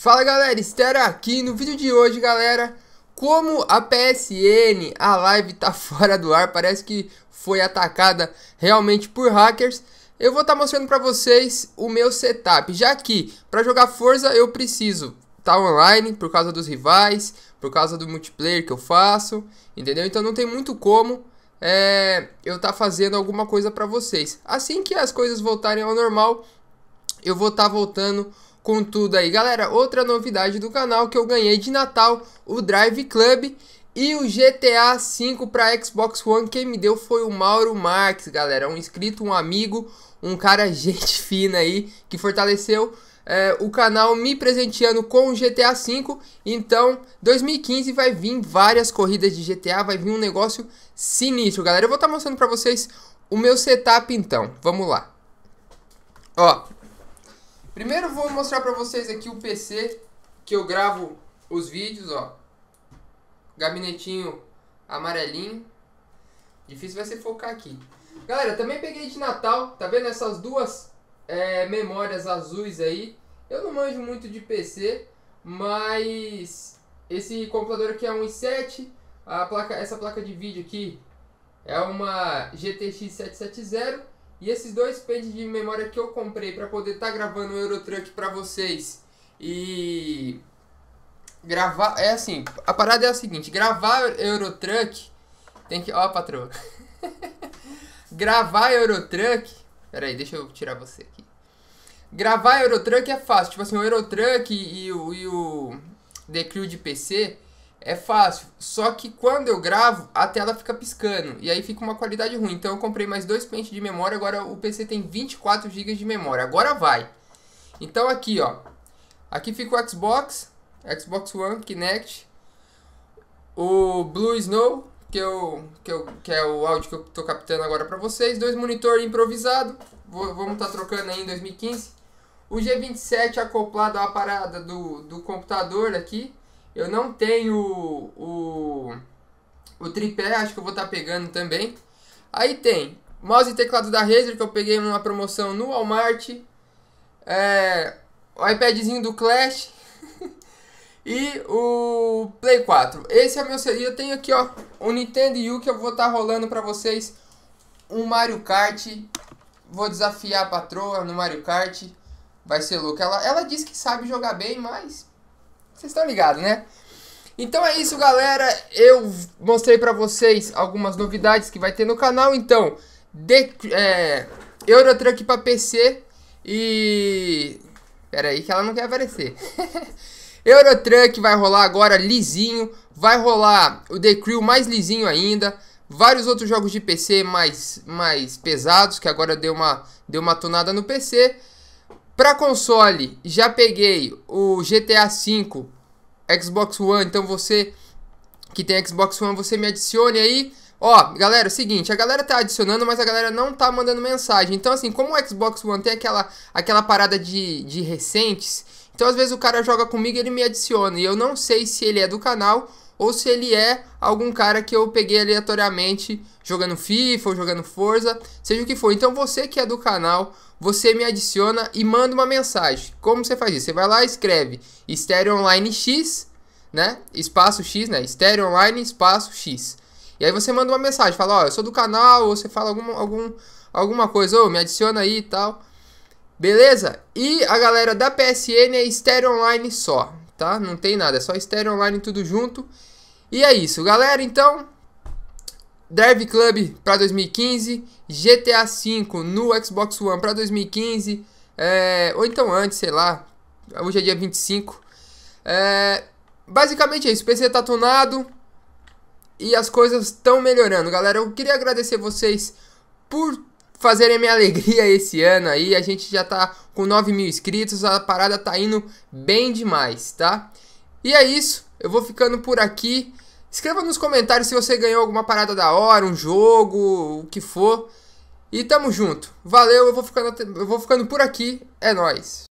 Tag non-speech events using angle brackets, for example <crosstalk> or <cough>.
Fala galera, Estero aqui no vídeo de hoje galera Como a PSN, a live tá <laughs> fora do ar, parece que foi atacada realmente por hackers Eu vou estar tá mostrando para vocês o meu setup Já que para jogar Forza eu preciso estar tá online por causa dos rivais Por causa do multiplayer que eu faço, entendeu? Então não tem muito como é, eu tá fazendo alguma coisa para vocês Assim que as coisas voltarem ao normal Eu vou estar tá voltando com tudo aí. Galera, outra novidade do canal que eu ganhei de Natal, o Drive Club e o GTA V para Xbox One, quem me deu foi o Mauro Marques, galera, um inscrito, um amigo, um cara <laughs> gente fina aí, que fortaleceu é, o canal me presenteando com o GTA V, então 2015 vai vir várias corridas de GTA, vai vir um negócio sinistro, galera, eu vou estar tá mostrando para vocês o meu setup então, vamos lá. Ó, Primeiro vou mostrar pra vocês aqui o PC que eu gravo os vídeos, ó. Gabinetinho amarelinho. Difícil vai ser focar aqui. Galera, também peguei de Natal, tá vendo essas duas é, memórias azuis aí? Eu não manjo muito de PC, mas esse computador aqui é um i7, a placa, essa placa de vídeo aqui é uma GTX 770 e esses dois pentes de memória que eu comprei para poder estar tá gravando o Eurotruck para vocês e gravar é assim, a parada é a seguinte, gravar Eurotruck tem que, ó patroa. <laughs> gravar Eurotruck, peraí, deixa eu tirar você aqui. Gravar Eurotruck é fácil, tipo assim, o Eurotruck e, e, o, e o The Crew de PC é fácil, só que quando eu gravo, a tela fica piscando e aí fica uma qualidade ruim. Então eu comprei mais dois pentes de memória, agora o PC tem 24 GB de memória. Agora vai. Então aqui, ó. Aqui fica o Xbox, Xbox One, Kinect, o Blue Snow, que, eu, é que, eu, é que é o áudio que eu tô captando agora para vocês, dois monitor improvisado, vou, vamos estar tá trocando aí em 2015. O G27 acoplado à parada do, do computador aqui, eu não tenho o, o, tripé, acho que eu vou estar tá pegando também. Aí tem mouse e teclado da Razer, que eu peguei numa promoção no Walmart. É, o iPadzinho do Clash. <laughs> e o Play 4. Esse é meu E eu tenho aqui, ó, o Nintendo U que eu vou estar tá rolando pra vocês. Um Mario Kart. Vou desafiar a patroa no Mario Kart. Vai ser louco. Ela, ela disse que sabe jogar bem, mas vocês estão ligados, né? Então é isso, galera. Eu mostrei pra vocês algumas novidades que vai ter no canal. Então, de, é, Eurotruck pra PC e... Pera aí que ela não quer aparecer. <laughs> Eurotruck vai rolar agora lisinho. Vai rolar o The Crew mais lisinho ainda. Vários outros jogos de PC mais, mais pesados, que agora deu uma, deu uma tonada no PC. Para console, já peguei o GTA V, Xbox One, então você que tem Xbox One, você me adicione aí. Ó, galera, é o seguinte, a galera tá adicionando, mas a galera não tá mandando mensagem. Então, assim, como o Xbox One tem aquela, aquela parada de, de recentes, então às vezes o cara joga comigo e ele me adiciona. E eu não sei se ele é do canal ou se ele é algum cara que eu peguei aleatoriamente jogando FIFA ou jogando Forza, seja o que for. Então você que é do canal, você me adiciona e manda uma mensagem. Como você faz isso? Você vai lá e escreve Estéreo Online X, né? Espaço X, né? Estéreo Online Espaço X. E aí você manda uma mensagem, fala, ó, oh, eu sou do canal, ou você fala alguma, algum, alguma coisa, ou oh, me adiciona aí e tal. Beleza? E a galera da PSN é Estéreo Online só tá? Não tem nada, é só estéreo online tudo junto. E é isso, galera, então... Drive Club para 2015, GTA V no Xbox One para 2015, é, ou então antes, sei lá, hoje é dia 25. É, basicamente é isso, o PC tá tonado e as coisas estão melhorando, galera. Eu queria agradecer vocês por fazerem minha alegria esse ano aí. A gente já tá com 9 mil inscritos, a parada tá indo bem demais, tá? E é isso, eu vou ficando por aqui. Escreva nos comentários se você ganhou alguma parada da hora, um jogo, o que for. E tamo junto. Valeu, eu vou ficando, eu vou ficando por aqui. É nóis.